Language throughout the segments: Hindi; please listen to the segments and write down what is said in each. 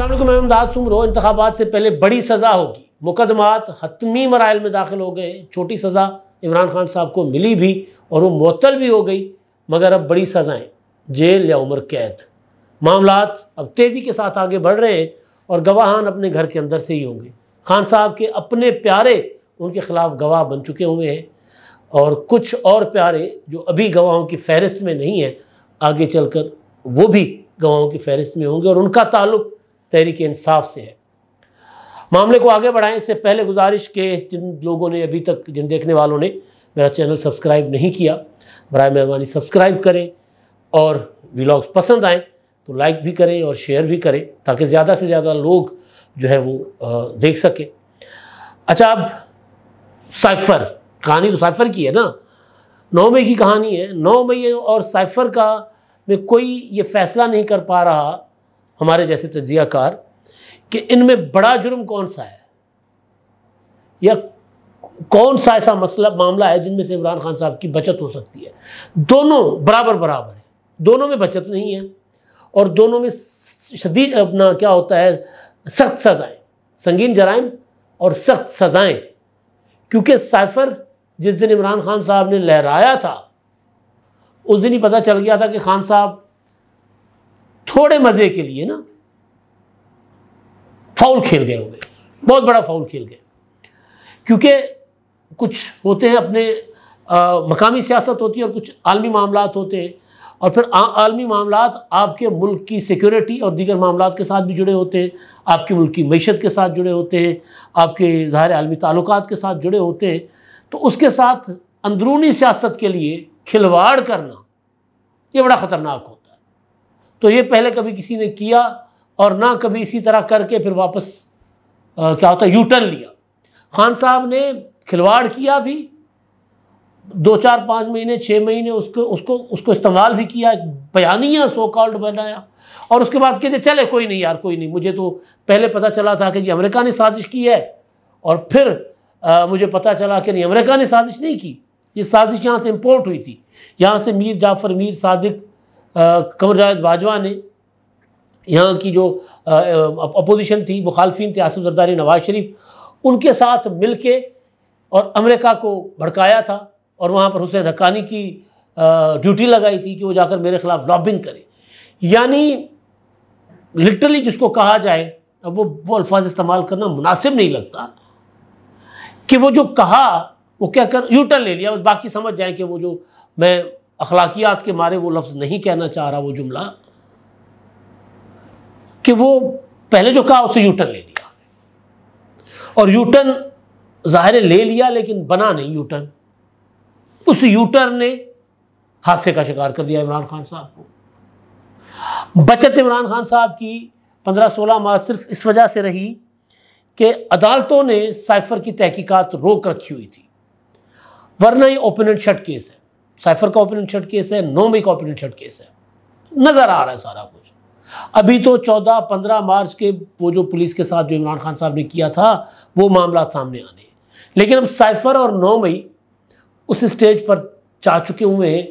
अल्लाम सुमरो इंतबात से पहले बड़ी सज़ा होगी मुकदमात हतमी मराइल में दाखिल हो गए छोटी सज़ा इमरान खान साहब को मिली भी और वो मअतल भी हो गई मगर अब बड़ी सजाएं जेल या उम्र कैद मामला अब तेज़ी के साथ आगे बढ़ रहे हैं और गवाहान अपने घर के अंदर से ही होंगे खान साहब के अपने प्यारे उनके खिलाफ गवाह बन चुके हुए हैं और कुछ और प्यारे जो अभी गवाहों की फहरिस्त में नहीं है आगे चलकर वो भी गवाहों की फहरिस्त में होंगे और उनका ताल्लुक तहरीक इंसाफ से है मामले को आगे बढ़ाएं इससे पहले गुजारिश के जिन लोगों ने अभी तक जिन देखने वालों ने मेरा चैनल सब्सक्राइब नहीं किया बर मेहरबानी सब्सक्राइब करें और व्लॉग्स पसंद आए तो लाइक भी करें और शेयर भी करें ताकि ज़्यादा से ज़्यादा लोग जो है वो देख सकें अच्छा अब साइफर कहानी तो साइफर की है ना नौ मई की कहानी है नौ मई और साइफर का में कोई ये फैसला नहीं कर पा रहा हमारे जैसे तजिया तो कार कि इनमें बड़ा जुर्म कौन सा है या कौन सा ऐसा मसला मामला है जिनमें से इमरान खान साहब की बचत हो सकती है दोनों बराबर बराबर है दोनों में बचत नहीं है और दोनों में शदीद अपना क्या होता है सख्त सजाएं संगीन जराइम और सख्त सजाएं क्योंकि साइफर जिस दिन इमरान खान साहब ने लहराया था उस दिन ही पता चल गया था कि खान साहब थोड़े मजे के लिए ना फाउल खेल गए होंगे बहुत बड़ा फाउल खेल गए क्योंकि कुछ होते हैं अपने आ, मकामी सियासत होती है और कुछ आलमी मामला होते हैं और फिर आलमी मामला आपके मुल्क की सिक्योरिटी और दीगर मामला के साथ भी जुड़े होते हैं आपके मुल्क की मीशत के साथ जुड़े होते हैं आपके ज़ाहिर आलमी ताल्लुक के साथ जुड़े होते हैं तो उसके साथ अंदरूनी सियासत के लिए खिलवाड़ करना ये बड़ा ख़तरनाक होता है तो ये पहले कभी किसी ने किया और ना कभी इसी तरह करके फिर वापस आ, क्या होता है यू टर्न लिया खान साहब ने खिलवाड़ किया भी दो चार पांच महीने छह महीने उसको उसको उसको इस्तेमाल भी किया बयानिया सो कॉल्ड बनाया और उसके बाद कहते चले कोई नहीं यार कोई नहीं मुझे तो पहले पता चला था कि अमेरिका ने साजिश की है और फिर आ, मुझे पता चला कि नहीं अमेरिका ने साजिश नहीं की ये साजिश यहां से इंपोर्ट हुई थी यहां से मीर जाफर मीर सादिक कंवर जावेद बाजवा ने यहाँ की जो अपोजिशन थी मुखालफी थे आसिफ जरदारी नवाज शरीफ उनके साथ मिल के और अमेरिका को भड़काया था और वहाँ पर हुसैन रकानी की ड्यूटी लगाई थी कि वो जाकर मेरे खिलाफ लॉबिंग करे यानी लिटरली जिसको कहा जाए अब वो वो अल्फाज इस्तेमाल करना मुनासिब नहीं लगता कि वो जो कहा वो क्या कर यूटर ले लिया बाकी समझ जाए कि वो जो मैं अखलाकियात के मारे वो लफ्ज़ नहीं कहना चाह रहा वो जुमला कि वो पहले जो कहा उसे यूटर्न ले लिया और यूटर्न ज़ाहिर ले लिया लेकिन बना नहीं यूटर्न उस यूटर्न ने हादसे का शिकार कर दिया इमरान खान साहब को बचत इमरान खान साहब की पंद्रह सोलह माह सिर्फ इस वजह से रही कि अदालतों ने साइफर की तहकीकात रोक रखी हुई थी वरना ये ओपन एंड शट केस है साइफर का ओपन शर्ट केस है मई का ओपन शर्ट केस है नजर आ रहा है सारा कुछ अभी तो 14 15 मार्च के वो जो पुलिस के साथ जो इमरान खान साहब ने किया था वो मामला सामने आने लेकिन अब साइफर और नौ मई उस स्टेज पर जा चुके हुए हैं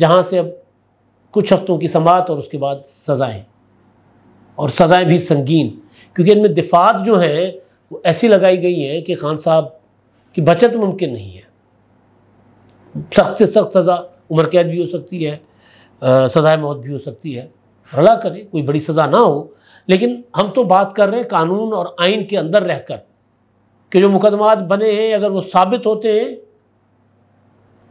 जहां से अब कुछ हफ्तों की समात और उसके बाद सजाएं और सजाएं भी संगीन क्योंकि इनमें दिफात जो हैं वो ऐसी लगाई गई हैं कि खान साहब की बचत मुमकिन नहीं है सख्त से सख्त सज़ा उम्र कैद भी हो सकती है सजाए मौत भी हो सकती है भला करे कोई बड़ी सज़ा ना हो लेकिन हम तो बात कर रहे हैं कानून और आइन के अंदर रहकर कि जो मुकदमात बने हैं अगर वो साबित होते हैं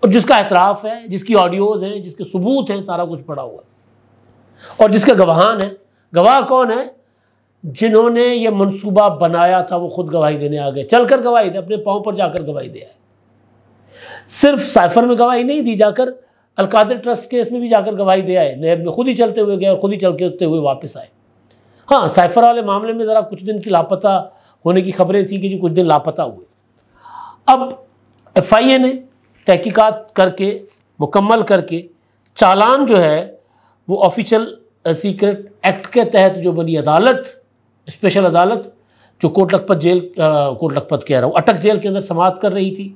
और जिसका एतराफ़ है जिसकी ऑडियोज़ हैं जिसके सबूत हैं सारा कुछ पड़ा हुआ और जिसके गवाहान है गवाह कौन है जिन्होंने ये मंसूबा बनाया था वो खुद गवाही देने आ गए चलकर गवाही दे अपने पाँव पर जाकर गवाही दे आए सिर्फ साइफर में गवाही नहीं दी जाकर अलकादर ट्रस्ट केस में भी जाकर गवाही दे आए नैब में खुद ही चलते हुए गए और खुद ही चल के हुए वापस आए हाँ साइफर वाले मामले में ज़रा कुछ दिन की लापता होने की खबरें थी कि जी कुछ दिन लापता हुए अब एफ आई ए ने तहकीकात करके मुकम्मल करके चालान जो है वो ऑफिशियल सीक्रेट एक्ट के तहत जो बनी अदालत स्पेशल अदालत जो कोट लखपत जेल कोट लखपत कह रहा हूँ अटक जेल के अंदर समाप्त कर रही थी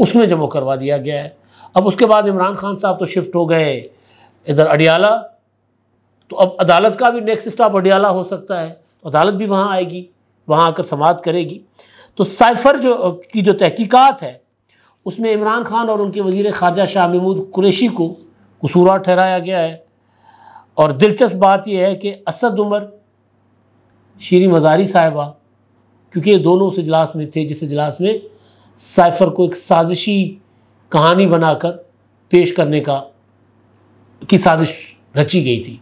उसमें जमा करवा दिया गया है अब उसके बाद इमरान खान साहब तो शिफ्ट हो गए इधर अडियाला तो अब अदालत का भी नेक्स्ट स्टॉप अडियाला हो सकता है तो अदालत भी वहाँ आएगी वहाँ आकर समाप्त करेगी तो साइफर जो की जो तहकीकात है उसमें इमरान खान और उनके वजीर खारजा शाह महमूद कुरेशी को कसूरा ठहराया गया है और दिलचस्प बात यह है कि असद उमर शीरी मजारी साहिबा क्योंकि ये दोनों उस इजलास में थे जिस इजलास में साइफर को एक साजिशी कहानी बनाकर पेश करने का की साजिश रची गई थी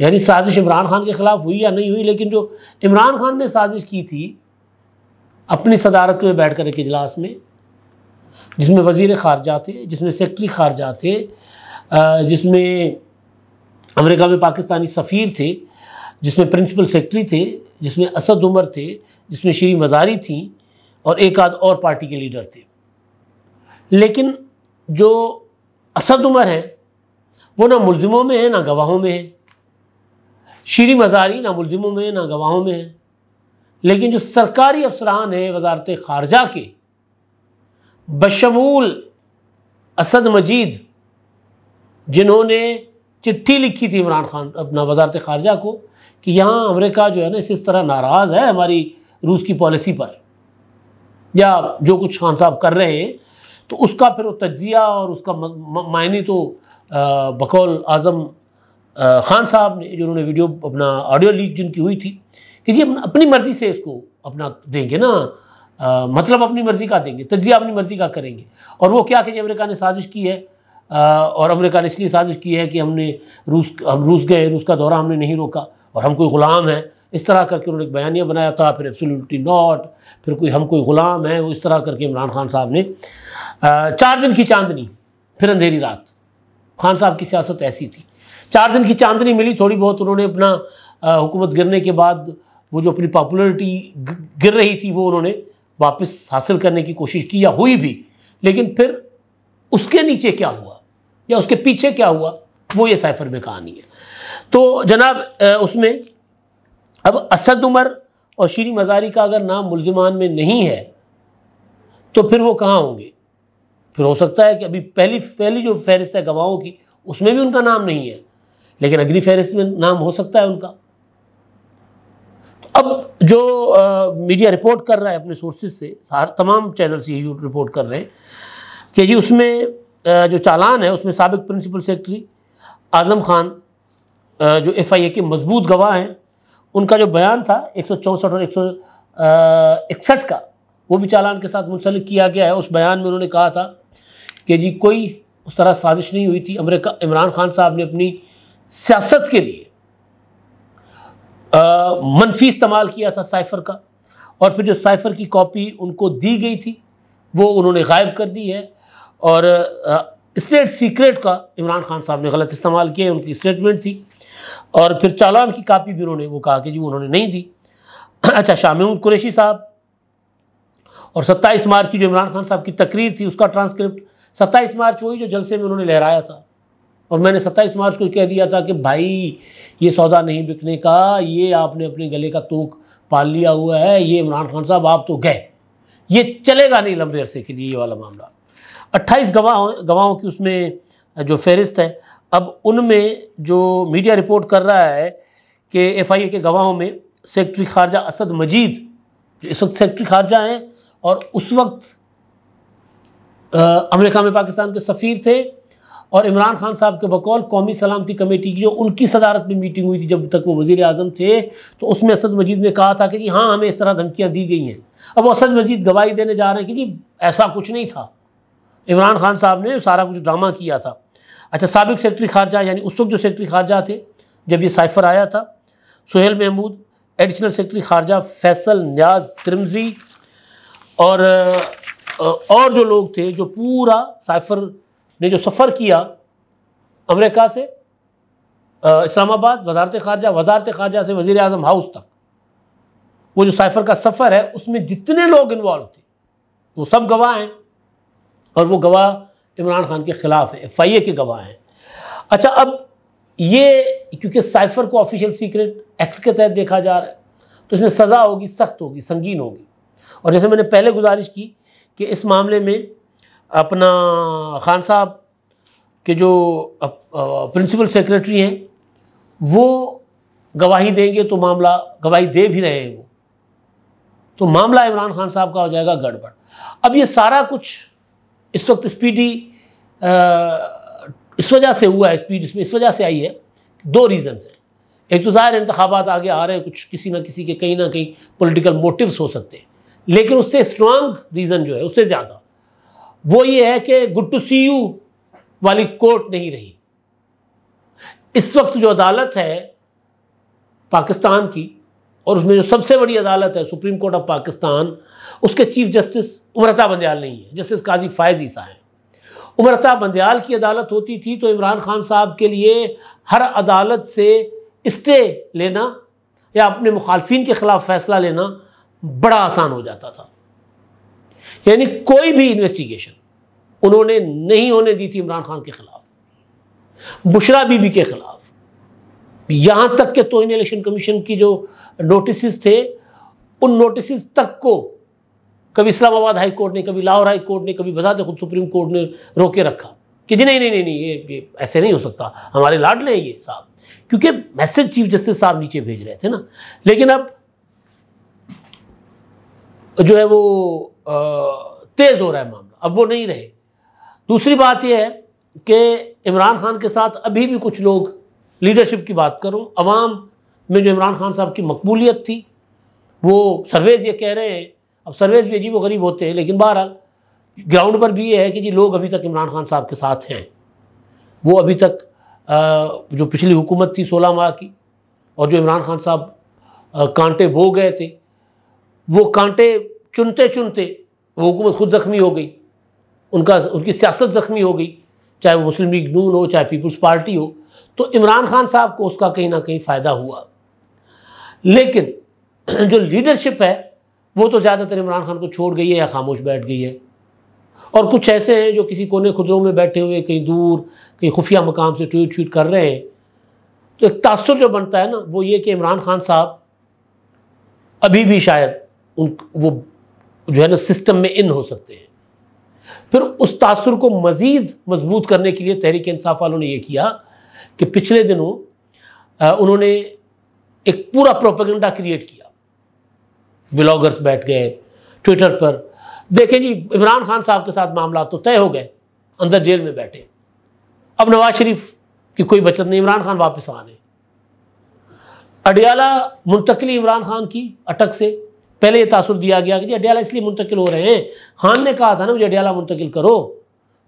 यानी साजिश इमरान खान के खिलाफ हुई या नहीं हुई लेकिन जो इमरान खान ने साजिश की थी अपनी सदारत में बैठ कर एक इजलास में जिसमें वजीर खारजा थे जिसमें सेक्रेटरी खारजा थे जिसमें अमेरिका में पाकिस्तानी सफ़ीर थे जिसमें प्रिंसिपल सेक्रटरी थे जिसमें असद उमर थे जिसमें श्री मज़ारी थी और एक आध और पार्टी के लीडर थे लेकिन जो असद उमर है वो ना मुलजिमों में है ना गवाहों में है शीरी मजारी ना मुलजिमों में है ना गवाहों में है लेकिन जो सरकारी अफसरान है वजारत खारजा के बशमूल असद मजीद जिन्होंने चिट्ठी लिखी थी इमरान खान अपना वजारत खारजा को कि यहाँ अमेरिका जो है ना इस तरह नाराज़ है हमारी रूस की पॉलिसी पर या जो कुछ खान साहब कर रहे हैं तो उसका फिर वो तजिया और उसका मायने तो बकौल आज़म ख़ान साहब ने जिन्होंने वीडियो अपना ऑडियो लीक जिनकी हुई थी कि जी अपनी मर्ज़ी से इसको अपना देंगे ना आ, मतलब अपनी मर्ज़ी का देंगे तजिया अपनी मर्ज़ी का करेंगे और वो क्या कहें अमेरिका ने साजिश की है आ, और अमेरिका ने इसलिए साजिश की है कि हमने रूस हम रूस गए रूस का दौरा हमने नहीं रोका और हम कोई ग़ुलाम हैं इस तरह करके उन्होंने एक बयानिया बनाया था फिर एब्सोल्युटली नॉट फिर कोई हम कोई ग़ुलाम हैं इस तरह करके इमरान खान साहब ने चार दिन की चांदनी फिर अंधेरी रात खान साहब की सियासत ऐसी थी चार दिन की चांदनी मिली थोड़ी बहुत उन्होंने अपना हुकूमत गिरने के बाद वो जो अपनी पॉपुलरिटी गिर रही थी वो उन्होंने वापस हासिल करने की कोशिश की या हुई भी लेकिन फिर उसके नीचे क्या हुआ या उसके पीछे क्या हुआ वो ये साइफर में कहानी है तो जनाब उसमें अब असद उमर और श्री मजारी का अगर नाम मुलजमान में नहीं है तो फिर वो कहाँ होंगे फिर हो सकता है कि अभी पहली पहली जो फहरिस्त है गवाहों की उसमें भी उनका नाम नहीं है लेकिन अगली फहरिस्त में नाम हो सकता है उनका तो अब जो आ, मीडिया रिपोर्ट कर रहा है अपने सोर्सेज से हर तमाम चैनल से यही रिपोर्ट कर रहे हैं कि जी उसमें आ, जो चालान है उसमें सबक प्रिंसिपल सेक्रेटरी आजम खान आ, जो एफ आई ए के मजबूत गवाह हैं उनका जो बयान था एक और एक इकसठ का वो भी चालान के साथ मुंसलिक किया गया है उस बयान में उन्होंने कहा था कि जी कोई उस तरह साजिश नहीं हुई थी अमरीका इमरान खान साहब ने अपनी सियासत के लिए मनफी इस्तेमाल किया था साइफर का और फिर जो साइफर की कॉपी उनको दी गई थी वो उन्होंने गायब कर दी है और स्टेट सीक्रेट का इमरान खान साहब ने गलत इस्तेमाल किया उनकी स्टेटमेंट थी और फिर चालान की कापी भी उन्होंने वो कहा कि जी उन्होंने नहीं दी अच्छा शामिम कुरेशी साहब और 27 मार्च की जो इमरान खान साहब की तकरीर थी उसका ट्रांसक्रिप्ट 27 मार्च वही जो जलसे में उन्होंने लहराया था और मैंने 27 मार्च को कह दिया था कि भाई ये सौदा नहीं बिकने का ये आपने अपने गले का तोक पाल लिया हुआ है ये इमरान खान साहब आप तो गए ये चलेगा नहीं लंबे अरसे के लिए ये वाला मामला अट्ठाईस गवाह गवाहों की उसमें जो फहरिस्त है अब उनमें जो मीडिया रिपोर्ट कर रहा है कि एफआईए के गवाहों में सेक्रेटरी खारजा असद मजीद जो इस वक्त सेक्रेटरी खारजा हैं और उस वक्त अमेरिका में पाकिस्तान के सफ़ीर थे और इमरान खान साहब के बकौल कौमी सलामती कमेटी की जो उनकी सदारत में मीटिंग हुई थी जब तक वो वजीर आजम थे तो उसमें असद मजीद ने कहा था कि हाँ हमें इस तरह धमकियां दी गई हैं अब वो असद मजीद गवाही देने जा रहे हैं कि जी ऐसा कुछ नहीं था इमरान खान साहब ने सारा कुछ ड्रामा किया था अच्छा सबक सेक्रटरी खारजा यानी उस वक्त जो सेक्रटरी खारजा थे जब ये साइफर आया था सुहेल महमूद एडिशनल सेक्रटरी खारजा फैसल न्याज त्रिमजी और और जो लोग थे जो पूरा साइफर ने जो सफ़र किया अमेरिका से इस्लामाबाद वजारत खारजा वजारत खारजा से वज़ी अजम हाउस तक वो जो साइफर का सफ़र है उसमें जितने लोग इन्वॉल्व थे वो सब गवाह हैं और वो गवाह इमरान खान के ख़िलाफ़ है एफ आई ए के गवाह हैं अच्छा अब ये क्योंकि साइफर को ऑफिशियल सीक्रेट एक्ट के तहत देखा जा रहा है तो इसमें सज़ा होगी सख्त होगी संगीन होगी और जैसे मैंने पहले गुजारिश की कि इस मामले में अपना खान साहब के जो प्रिंसिपल सेक्रेटरी हैं वो गवाही देंगे तो मामला गवाही दे भी रहे हैं वो तो मामला इमरान खान साहब का हो जाएगा गड़बड़ अब ये सारा कुछ इस वक्त स्पीडी इस वजह से हुआ है स्पीड इसमें इस वजह से आई है दो रीजन है एक तो ज़ाहिर इंतबात आगे आ रहे हैं कुछ किसी ना किसी के कहीं ना कहीं पोलिटिकल मोटिवस हो सकते हैं लेकिन उससे स्ट्रांग रीज़न जो है उससे ज़्यादा वो ये है कि गुड टू सी यू वाली कोर्ट नहीं रही इस वक्त जो अदालत है पाकिस्तान की और उसमें जो सबसे बड़ी अदालत है सुप्रीम कोर्ट ऑफ पाकिस्तान उसके चीफ जस्टिस उमरता बंदयाल नहीं है जस्टिस काजी फायज ईसा हैं उमरता बंदयाल की अदालत होती थी तो इमरान खान साहब के लिए हर अदालत से स्टे लेना या अपने मुखालफी के खिलाफ फैसला लेना बड़ा आसान हो जाता था यानी कोई भी इन्वेस्टिगेशन उन्होंने नहीं होने दी थी इमरान खान के खिलाफ बुशरा बीबी के खिलाफ यहां तक कि तोहन इलेक्शन कमीशन की जो नोटिस थे उन नोटिस तक को कभी इस्लामाबाद हाई कोर्ट ने कभी लाहौर हाई कोर्ट ने कभी बता दे खुद सुप्रीम कोर्ट ने रोके रखा कि जी नहीं नहीं नहीं नहीं ये, ये ऐसे नहीं हो सकता हमारे लाड हैं ये साहब क्योंकि मैसेज चीफ जस्टिस साहब नीचे भेज रहे थे ना लेकिन अब जो है वो तेज हो रहा है मामला अब वो नहीं रहे दूसरी बात यह है कि इमरान खान के साथ अभी भी कुछ लोग लीडरशिप की बात करो अवाम में जो इमरान खान साहब की मकबूलियत थी वो सर्वेज ये कह रहे हैं अब सर्वेज भी अजीब व गरीब होते हैं लेकिन बहरहाल ग्राउंड पर भी ये है कि जी लोग अभी तक इमरान खान साहब के साथ हैं वो अभी तक जो पिछली हुकूमत थी सोलह माह की और जो इमरान खान साहब कांटे बो गए थे वो कांटे चुनते चुनते वो हुकूमत खुद जख्मी हो गई उनका उनकी सियासत जख्मी हो गई चाहे वो मुस्लिम लीग नून हो चाहे पीपल्स पार्टी हो तो इमरान खान साहब को उसका कहीं ना कहीं फ़ायदा हुआ लेकिन जो लीडरशिप है वो तो ज़्यादातर इमरान खान को छोड़ गई है या खामोश बैठ गई है और कुछ ऐसे हैं जो किसी कोने खुदरों में बैठे हुए कहीं दूर कहीं खुफिया मकाम से ट्वीट शूट कर रहे हैं तो एक तासर जो बनता है ना वो ये कि इमरान खान साहब अभी भी शायद उन वो जो है ना सिस्टम में इन हो सकते हैं फिर उस तासर को मज़ीद मजबूत करने के लिए तहरीक इंसाफ वालों ने यह किया कि पिछले दिनों उन्होंने एक पूरा प्रोपेगेंडा क्रिएट किया ब्लॉगर्स बैठ गए ट्विटर पर देखें जी इमरान खान साहब के साथ मामला तो तय हो गए अंदर जेल में बैठे अब नवाज शरीफ की कोई बचत नहीं इमरान खान वापस आने अडियाला मुंतकली इमरान खान की अटक से पहले यह तासुर दिया गया कि अडियाला इसलिए मुंतकिल हो रहे हैं खान ने कहा था ना मुझे अडियाला मुंतकिल करो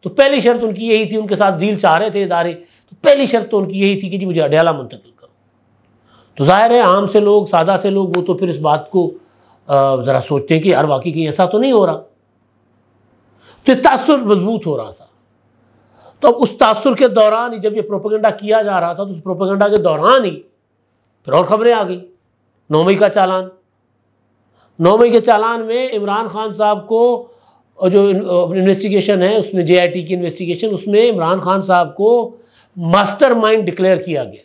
तो पहली शर्त उनकी यही थी उनके साथ डील चाह रहे थे इदारे तो पहली शर्त तो उनकी यही थी कि जी मुझे अडियाला मुंतकिल तो जाहिर है आम से लोग सादा से लोग वो तो फिर इस बात को ज़रा सोचते हैं कि यार वाकई कहीं ऐसा तो नहीं हो रहा तो तासुर मजबूत हो रहा था तो अब उस तासुर के दौरान ही जब ये प्रोपोगंडा किया जा रहा था तो उस प्रोपोगंडा के दौरान ही फिर और खबरें आ गई नौ मई का चालान नौ मई के चालान में इमरान खान साहब को जो इन्वेस्टिगेशन है उसमें जे की इन्वेस्टिगेशन उसमें इमरान खान साहब को माइंड डिक्लेयर किया गया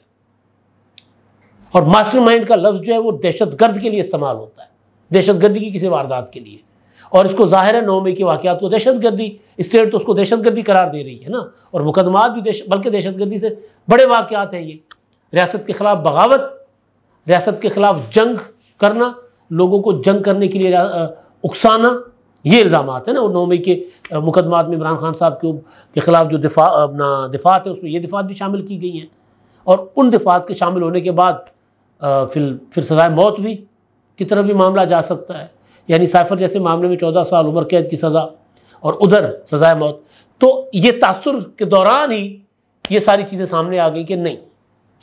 और मास्टरमाइंड का लफ्ज़ जो है वो दहशतगर्द के लिए इस्तेमाल होता है दहशतगर्दी की किसी वारदात के लिए और इसको ज़ाहिर है नौमे के वाकत को दहशतगर्दी स्टेट तो उसको दहशतगर्दी करार दे रही है ना और मुकदमात भी देश बल्कि दहशतगर्दी से बड़े वाकत हैं ये रियासत के ख़िलाफ़ बगावत रियासत के ख़िलाफ़ जंग करना लोगों को जंग करने के लिए उकसाना ये इल्ज़ाम है ना नौ मई के मुकदमात में इमरान खान साहब के के ख़िलाफ़ जो दिफा अपना दिफात है उसमें ये दिफात भी शामिल की गई हैं और उन दिफात के शामिल होने के बाद फिर फिर सजाए मौत भी की तरफ भी मामला जा सकता है यानी साइफर जैसे मामले में चौदह साल उम्र कैद की सज़ा और उधर सजाए मौत तो ये तासुर के दौरान ही ये सारी चीज़ें सामने आ गई कि नहीं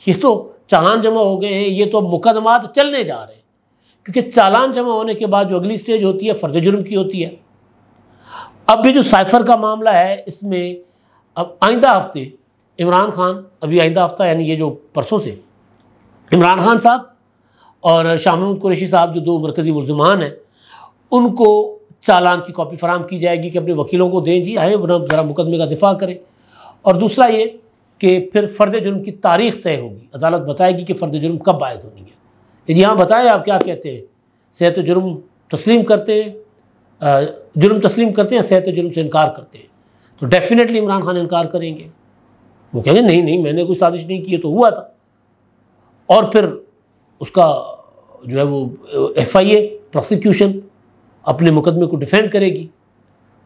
ये तो चालान जमा हो गए हैं ये तो अब मुकदमात चलने जा रहे हैं क्योंकि चालान जमा होने के बाद जो अगली स्टेज होती है फर्ज जुर्म की होती है अब भी जो साइफर का मामला है इसमें अब आइंदा हफ्ते इमरान खान अभी आइंदा हफ्ता यानी ये जो परसों से इमरान खान साहब और शाह कुरैशी साहब जो दो मरकज़ी मुलजमान हैं उनको चालान की कॉपी फराम की जाएगी कि अपने वकीलों को दें जी आए वरना ज़रा मुकदमे का दिफा करें और दूसरा ये कि फिर फ़र्द जुर्म की तारीख तय होगी अदालत बताएगी कि फ़र्द जुर्म कब आयद होनी है यदि यहाँ बताएं आप क्या कहते हैं सेहत जुर्म तस्लीम करते हैं जुर्म तस्लीम करते हैं सेहत जुर्म से इनकार करते हैं तो डेफिनेटली इमरान खान इनकार करेंगे वो कहेंगे नहीं नहीं मैंने कोई साजिश नहीं की तो हुआ था और फिर उसका जो है वो एफ आई ए प्रोसिक्यूशन अपने मुकदमे को डिफेंड करेगी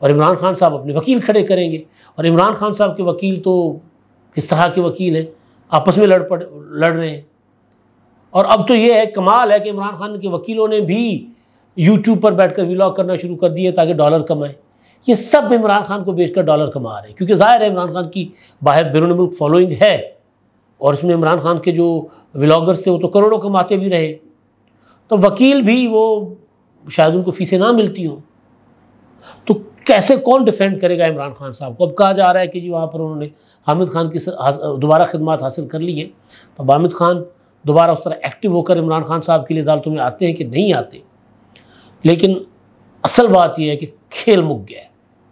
और इमरान खान साहब अपने वकील खड़े करेंगे और इमरान खान साहब के वकील तो किस तरह के वकील हैं आपस में लड़ पड़ लड़ रहे हैं और अब तो ये है कमाल है कि इमरान खान के वकीलों ने भी यूट्यूब पर बैठकर व्लॉग करना शुरू कर दिए ताकि डॉलर कमाएं ये सब इमरान खान को बेचकर डॉलर कमा रहे हैं क्योंकि जाहिर है इमरान खान की बाहर बैरून मुल्क फॉलोइंग है और इसमें इमरान खान के जो व्लागर्स थे वो तो करोड़ों कमाते भी रहे तो वकील भी वो शायद उनको फीसें ना मिलती हों तो कैसे कौन डिफेंड करेगा इमरान खान साहब को अब कहा जा रहा है कि जी वहाँ पर उन्होंने हामिद खान की दोबारा खदमात हासिल कर ली हैं तो अब हामिद खान दोबारा उस तरह एक्टिव होकर इमरान खान साहब के लिए अदालतों में आते हैं कि नहीं आते लेकिन असल बात यह है कि खेल मुक गया है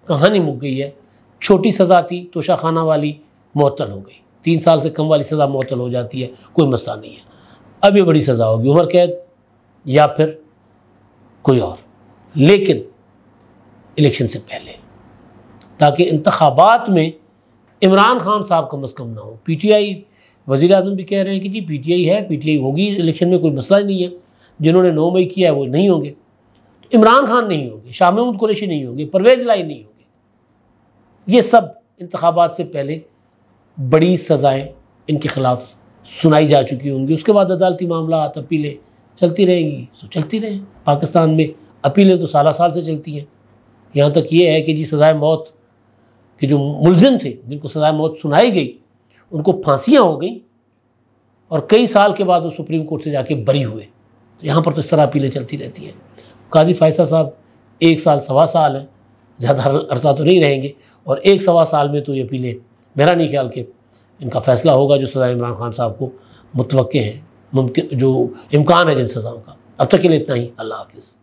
कहानी मुक गई है छोटी सज़ा थी तोशाखाना वाली मअतल हो गई तीन साल से कम वाली सज़ा मअतल हो जाती है कोई मसला नहीं है अब ये बड़ी सज़ा होगी उम्र कैद या फिर कोई और लेकिन इलेक्शन से पहले ताकि इंतबात में इमरान खान साहब कम अज़ कम ना हो पी टी आई वज़ी अजम भी कह रहे हैं कि जी पी टी आई है पी टी आई होगी इलेक्शन में कोई मसला ही नहीं है जिन्होंने नौ मई किया है वो नहीं होंगे तो इमरान खान नहीं होंगे शाह महमूद कुरेशी नहीं होंगे परवेज लाई नहीं होंगे ये सब इंतबात से पहले बड़ी सजाएं इनके खिलाफ सुनाई जा चुकी होंगी उसके बाद अदालती मामला अपीलें चलती रहेंगी सो चलती रहें पाकिस्तान में अपीलें तो साल साल से चलती हैं यहाँ तक ये है कि जी सज़ाए मौत के जो मुलजिम थे जिनको सज़ाए मौत सुनाई गई उनको फांसियाँ हो गई और कई साल के बाद वो सुप्रीम कोर्ट से जाके बरी हुए तो यहाँ पर तो इस तरह अपीलें चलती रहती हैं काजी फायसा साहब एक साल सवा साल हैं ज़्यादा अरसा तो नहीं रहेंगे और एक सवा साल में तो ये अपीलें मेरा नहीं ख्याल कि इनका फैसला होगा जो सज़ा इमरान खान साहब को मुतवक़ है मुमकिन जो इम्कान है जिन सज़ाओं का अब तक के लिए इतना ही अल्लाह हाफिज़